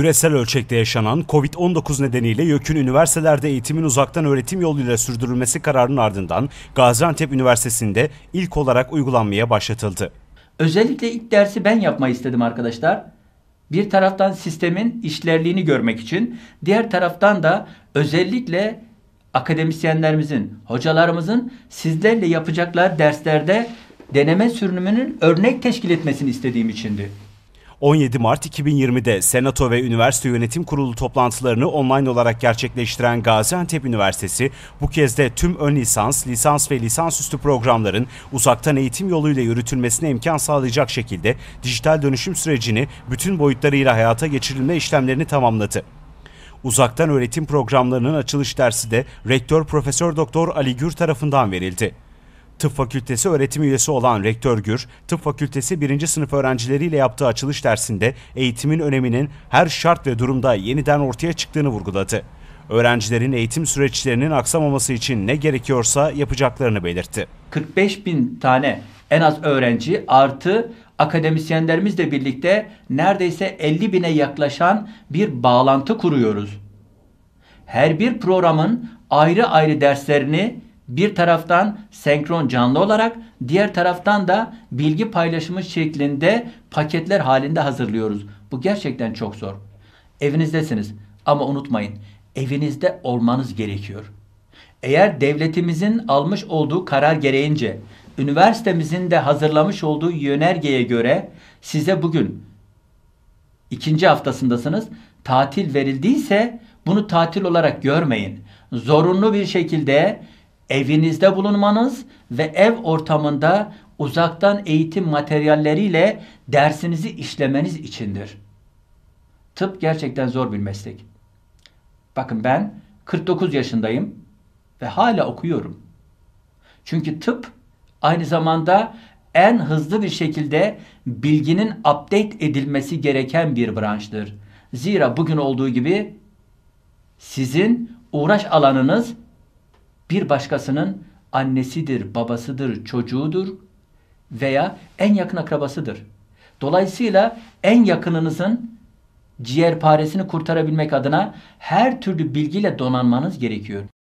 küresel ölçekte yaşanan COVID-19 nedeniyle YÖK'ün üniversitelerde eğitimin uzaktan öğretim yoluyla sürdürülmesi kararının ardından Gaziantep Üniversitesi'nde ilk olarak uygulanmaya başlatıldı. Özellikle ilk dersi ben yapmayı istedim arkadaşlar. Bir taraftan sistemin işlerliğini görmek için, diğer taraftan da özellikle akademisyenlerimizin, hocalarımızın sizlerle yapacaklar derslerde deneme sürünümünün örnek teşkil etmesini istediğim içindi. 17 Mart 2020'de Senato ve Üniversite Yönetim Kurulu toplantılarını online olarak gerçekleştiren Gaziantep Üniversitesi bu kez de tüm ön lisans, lisans ve lisansüstü programların uzaktan eğitim yoluyla yürütülmesine imkan sağlayacak şekilde dijital dönüşüm sürecini bütün boyutlarıyla hayata geçirilme işlemlerini tamamladı. Uzaktan öğretim programlarının açılış dersi de Rektör Profesör Doktor Ali Gür tarafından verildi. Tıp Fakültesi öğretim üyesi olan Rektör Gür, Tıp Fakültesi birinci sınıf öğrencileriyle yaptığı açılış dersinde eğitimin öneminin her şart ve durumda yeniden ortaya çıktığını vurguladı. Öğrencilerin eğitim süreçlerinin aksamaması için ne gerekiyorsa yapacaklarını belirtti. 45 bin tane en az öğrenci artı akademisyenlerimizle birlikte neredeyse 50 bine yaklaşan bir bağlantı kuruyoruz. Her bir programın ayrı ayrı derslerini bir taraftan senkron canlı olarak diğer taraftan da bilgi paylaşımı şeklinde paketler halinde hazırlıyoruz. Bu gerçekten çok zor. Evinizdesiniz ama unutmayın evinizde olmanız gerekiyor. Eğer devletimizin almış olduğu karar gereğince üniversitemizin de hazırlamış olduğu yönergeye göre size bugün ikinci haftasındasınız. Tatil verildiyse bunu tatil olarak görmeyin. Zorunlu bir şekilde evinizde bulunmanız ve ev ortamında uzaktan eğitim materyalleriyle dersinizi işlemeniz içindir. Tıp gerçekten zor bir meslek. Bakın ben 49 yaşındayım ve hala okuyorum. Çünkü tıp aynı zamanda en hızlı bir şekilde bilginin update edilmesi gereken bir branştır. Zira bugün olduğu gibi sizin uğraş alanınız bir başkasının annesidir, babasıdır, çocuğudur veya en yakın akrabasıdır. Dolayısıyla en yakınınızın ciğerparesini kurtarabilmek adına her türlü bilgiyle donanmanız gerekiyor.